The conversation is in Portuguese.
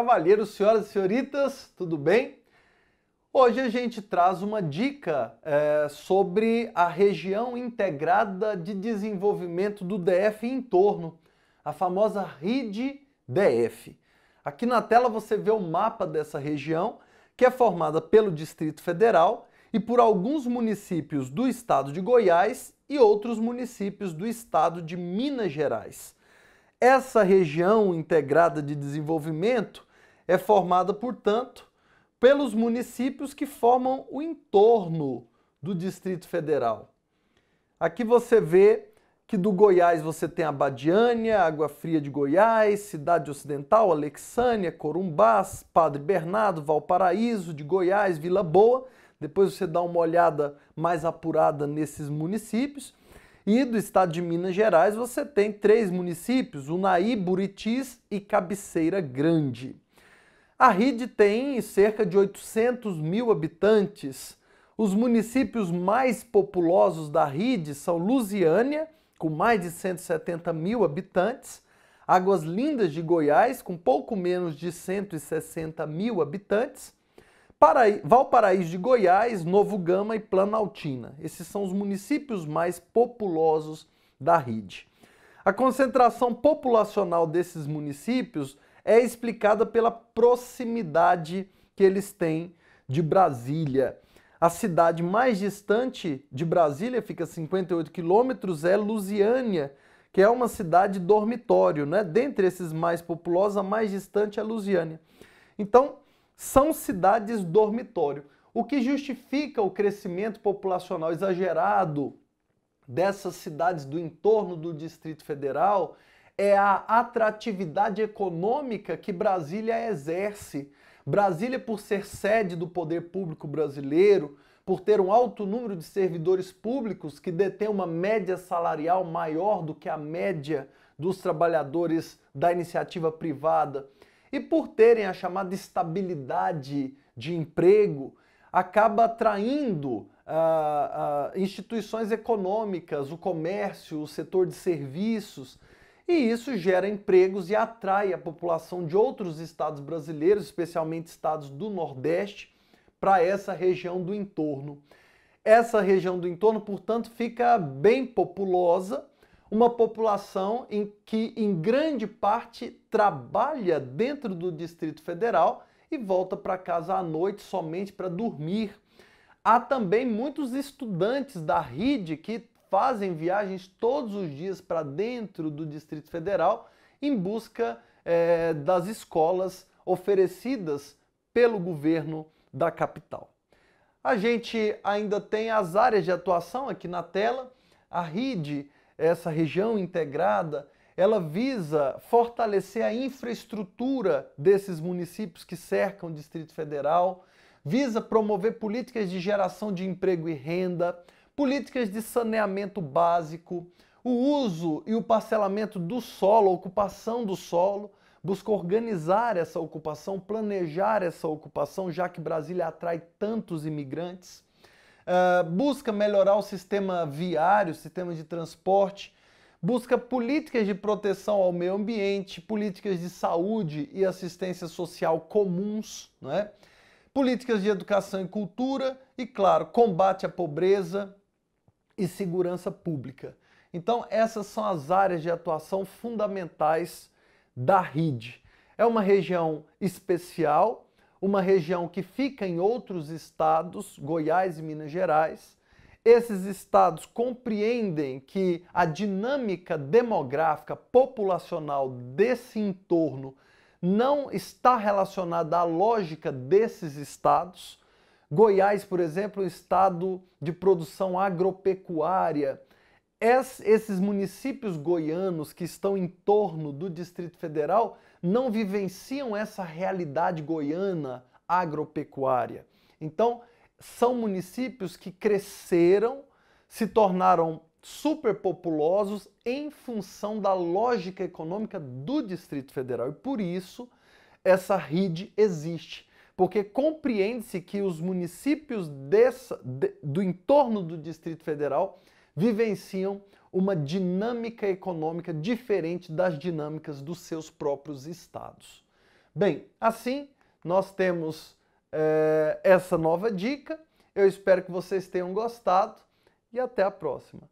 cavalheiros, senhoras e senhoritas, tudo bem? Hoje a gente traz uma dica é, sobre a região integrada de desenvolvimento do DF em torno, a famosa RID DF. Aqui na tela você vê o mapa dessa região, que é formada pelo Distrito Federal e por alguns municípios do estado de Goiás e outros municípios do estado de Minas Gerais essa região integrada de desenvolvimento é formada, portanto, pelos municípios que formam o entorno do Distrito Federal. Aqui você vê que do Goiás você tem Abadiânia, Água Fria de Goiás, Cidade Ocidental, Alexânia, Corumbás, Padre Bernardo, Valparaíso de Goiás, Vila Boa. Depois você dá uma olhada mais apurada nesses municípios. E do estado de Minas Gerais você tem três municípios: Unaí, Buritis e Cabeceira Grande. A RID tem cerca de 800 mil habitantes. Os municípios mais populosos da RID são Lusiânia, com mais de 170 mil habitantes, Águas Lindas de Goiás, com pouco menos de 160 mil habitantes, Paraí Valparaíso de Goiás, Novo Gama e Planaltina. Esses são os municípios mais populosos da RID. A concentração populacional desses municípios é explicada pela proximidade que eles têm de Brasília. A cidade mais distante de Brasília, fica a 58 quilômetros, é Lusiânia, que é uma cidade dormitório, né? Dentre esses mais populosos, a mais distante é Lusiânia. Então, são cidades dormitório, o que justifica o crescimento populacional exagerado dessas cidades do entorno do Distrito Federal é a atratividade econômica que Brasília exerce. Brasília, por ser sede do poder público brasileiro, por ter um alto número de servidores públicos que detém uma média salarial maior do que a média dos trabalhadores da iniciativa privada e por terem a chamada estabilidade de emprego, acaba atraindo ah, ah, instituições econômicas, o comércio, o setor de serviços, e isso gera empregos e atrai a população de outros estados brasileiros, especialmente estados do Nordeste, para essa região do entorno. Essa região do entorno, portanto, fica bem populosa, uma população em que, em grande parte, trabalha dentro do Distrito Federal e volta para casa à noite somente para dormir. Há também muitos estudantes da Rede que fazem viagens todos os dias para dentro do Distrito Federal em busca é, das escolas oferecidas pelo governo da capital. A gente ainda tem as áreas de atuação aqui na tela. A RIDE, essa região integrada, ela visa fortalecer a infraestrutura desses municípios que cercam o Distrito Federal, visa promover políticas de geração de emprego e renda, políticas de saneamento básico, o uso e o parcelamento do solo, a ocupação do solo, busca organizar essa ocupação, planejar essa ocupação, já que Brasília atrai tantos imigrantes. Uh, busca melhorar o sistema viário, o sistema de transporte, busca políticas de proteção ao meio ambiente, políticas de saúde e assistência social comuns, não é? políticas de educação e cultura e, claro, combate à pobreza, e segurança pública. Então, essas são as áreas de atuação fundamentais da RID. É uma região especial, uma região que fica em outros estados, Goiás e Minas Gerais. Esses estados compreendem que a dinâmica demográfica populacional desse entorno não está relacionada à lógica desses estados, Goiás, por exemplo, é um estado de produção agropecuária. esses municípios goianos que estão em torno do Distrito Federal não vivenciam essa realidade goiana agropecuária. Então, são municípios que cresceram, se tornaram superpopulosos em função da lógica econômica do Distrito Federal. E por isso essa rede existe porque compreende-se que os municípios de, do entorno do Distrito Federal vivenciam uma dinâmica econômica diferente das dinâmicas dos seus próprios estados. Bem, assim nós temos é, essa nova dica. Eu espero que vocês tenham gostado e até a próxima.